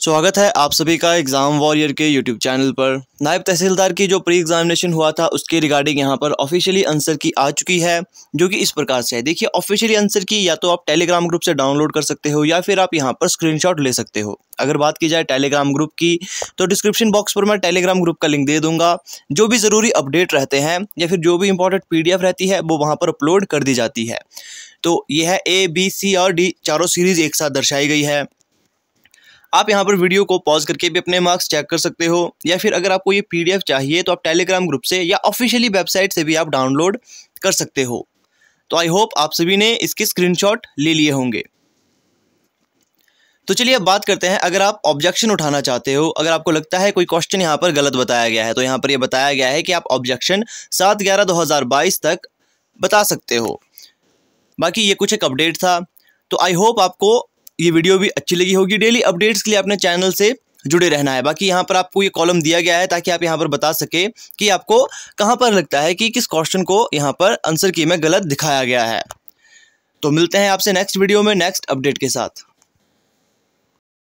स्वागत है आप सभी का एग्ज़ाम वॉरियर के यूट्यूब चैनल पर नायब तहसीलदार की जो प्री एग्जामिनेशन हुआ था उसके रिगार्डिंग यहाँ पर ऑफिशियली आंसर की आ चुकी है जो कि इस प्रकार से है देखिए ऑफिशियली आंसर की या तो आप टेलीग्राम ग्रुप से डाउनलोड कर सकते हो या फिर आप यहाँ पर स्क्रीनशॉट ले सकते हो अगर बात की जाए टेलीग्राम ग्रुप की तो डिस्क्रिप्शन बॉक्स पर मैं टेलीग्राम ग्रुप का लिंक दे दूंगा जो भी ज़रूरी अपडेट रहते हैं या फिर जो भी इंपॉर्टेंट पी रहती है वो वहाँ पर अपलोड कर दी जाती है तो यह है ए बी सी और डी चारों सीरीज़ एक साथ दर्शाई गई है आप यहाँ पर वीडियो को पॉज करके भी अपने मार्क्स चेक कर सकते हो या फिर अगर आपको ये पी चाहिए तो आप टेलीग्राम ग्रुप से या ऑफिशियली वेबसाइट से भी आप डाउनलोड कर सकते हो तो आई होप आप सभी ने इसके स्क्रीनशॉट ले लिए होंगे तो चलिए अब बात करते हैं अगर आप ऑब्जेक्शन उठाना चाहते हो अगर आपको लगता है कोई क्वेश्चन यहाँ पर गलत बताया गया है तो यहाँ पर यह बताया गया है कि आप ऑब्जेक्शन सात ग्यारह दो हज़ार बाईस तक बता सकते हो बाकी ये कुछ एक अपडेट था तो आई होप आपको ये वीडियो भी अच्छी लगी होगी डेली अपडेट्स के लिए अपने चैनल से जुड़े रहना है बाकी यहाँ पर आपको ये कॉलम दिया गया है ताकि आप यहाँ पर बता सके कि आपको कहाँ पर लगता है कि किस क्वेश्चन को यहाँ पर आंसर की में गलत दिखाया गया है तो मिलते हैं आपसे नेक्स्ट वीडियो में नेक्स्ट अपडेट के साथ